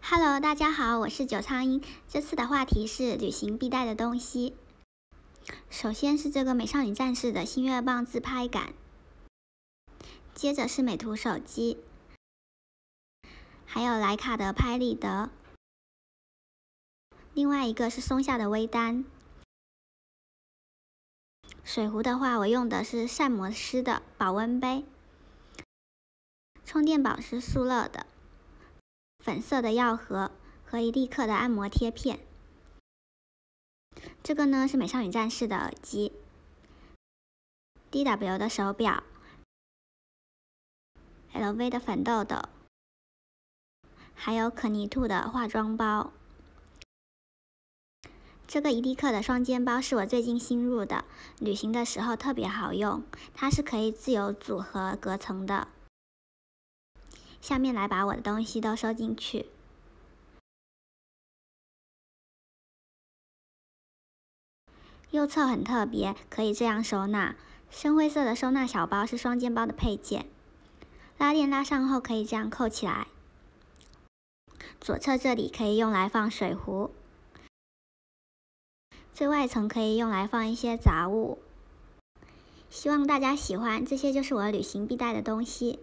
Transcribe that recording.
Hello，大家好，我是九苍鹰。这次的话题是旅行必带的东西。首先是这个《美少女战士》的星月棒自拍杆，接着是美图手机，还有徕卡的拍立得，另外一个是松下的微单。水壶的话，我用的是膳魔师的保温杯，充电宝是速乐的。粉色的药盒和一立克的按摩贴片，这个呢是美少女战士的耳机，DW 的手表，LV 的粉豆豆，还有可妮兔的化妆包。这个伊蒂克的双肩包是我最近新入的，旅行的时候特别好用，它是可以自由组合隔层的。下面来把我的东西都收进去。右侧很特别，可以这样收纳。深灰色的收纳小包是双肩包的配件，拉链拉上后可以这样扣起来。左侧这里可以用来放水壶，最外层可以用来放一些杂物。希望大家喜欢，这些就是我旅行必带的东西。